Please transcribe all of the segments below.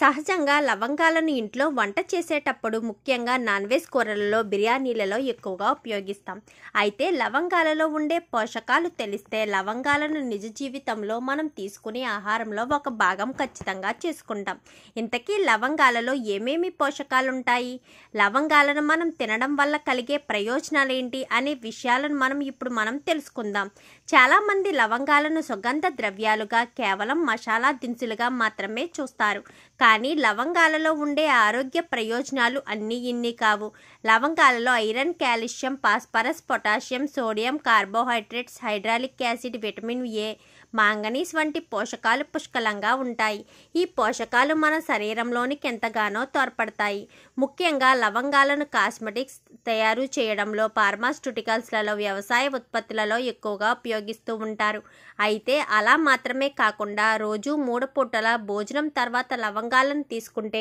సహజంగా లవంగాలను ఇంట్లో వంట చేసేటప్పుడు ముఖ్యంగా నాన్ వెజ్ కూరలలో బిర్యానీలలో ఎక్కువగా ఉపయోగిస్తాం అయితే లవంగాలలో ఉండే పోషకాలు తెలిస్తే లవంగాలను నిజ జీవితంలో మనం తీసుకునే ఆహారంలో ఒక భాగం ఖచ్చితంగా చేసుకుంటాం ఇంతకీ లవంగాలలో ఏమేమి పోషకాలు ఉంటాయి లవంగాలను మనం తినడం వల్ల కలిగే ప్రయోజనాలు ఏంటి అనే విషయాలను మనం ఇప్పుడు మనం తెలుసుకుందాం చాలామంది లవంగాలను సుగంధ ద్రవ్యాలుగా కేవలం మసాలా దినుసులుగా మాత్రమే చూస్తారు కానీ లవంగాలలో ఉండే ఆరోగ్య ప్రయోజనాలు అన్నీ ఇన్ని కావు లవంగాలలో iron calcium phosphorus potassium sodium carbohydrates hydraulic acid vitamin A manganese వంటి పోషకాలు పుష్కలంగా ఉంటాయి ఈ పోషకాలు మన శరీరంలోనికి ఎంతగానో తోడ్పడతాయి ముఖ్యంగా లవంగాలను కాస్మెటిక్స్ తయారు చేయడంలో ఫార్మాస్యూటికల్స్లలో వ్యవసాయ ఉత్పత్తులలో ఎక్కువగా ఉపయోగిస్తూ ఉంటారు అయితే అలా మాత్రమే కాకుండా రోజు మూడు పూటల భోజనం తర్వాత లవంగ లవంగాలను తీసుకుంటే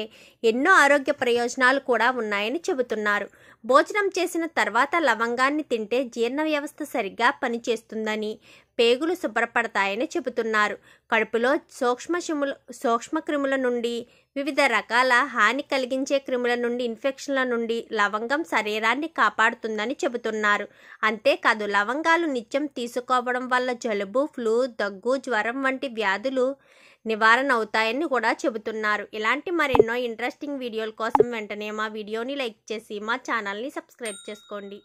ఎన్నో ఆరోగ్య ప్రయోజనాలు కూడా ఉన్నాయని చెబుతున్నారు భోజనం చేసిన తర్వాత లవంగాన్ని తింటే జీర్ణ వ్యవస్థ సరిగ్గా పనిచేస్తుందని పేగులు శుభ్రపడతాయని చెబుతున్నారు కడుపులో సూక్ష్మశిముల సూక్ష్మక్రిముల నుండి వివిధ రకాల హాని కలిగించే క్రిముల నుండి ఇన్ఫెక్షన్ల నుండి లవంగం శరీరాన్ని కాపాడుతుందని చెబుతున్నారు అంతేకాదు లవంగాలు నిత్యం తీసుకోవడం వల్ల జలుబు ఫ్లూ దగ్గు జ్వరం వంటి వ్యాధులు నివారణ అవుతాయని కూడా చెబుతున్నారు ఇలాంటి మరెన్నో ఇంట్రెస్టింగ్ వీడియోల కోసం వెంటనే మా వీడియోని లైక్ చేసి మా ఛానల్ని సబ్స్క్రైబ్ చేసుకోండి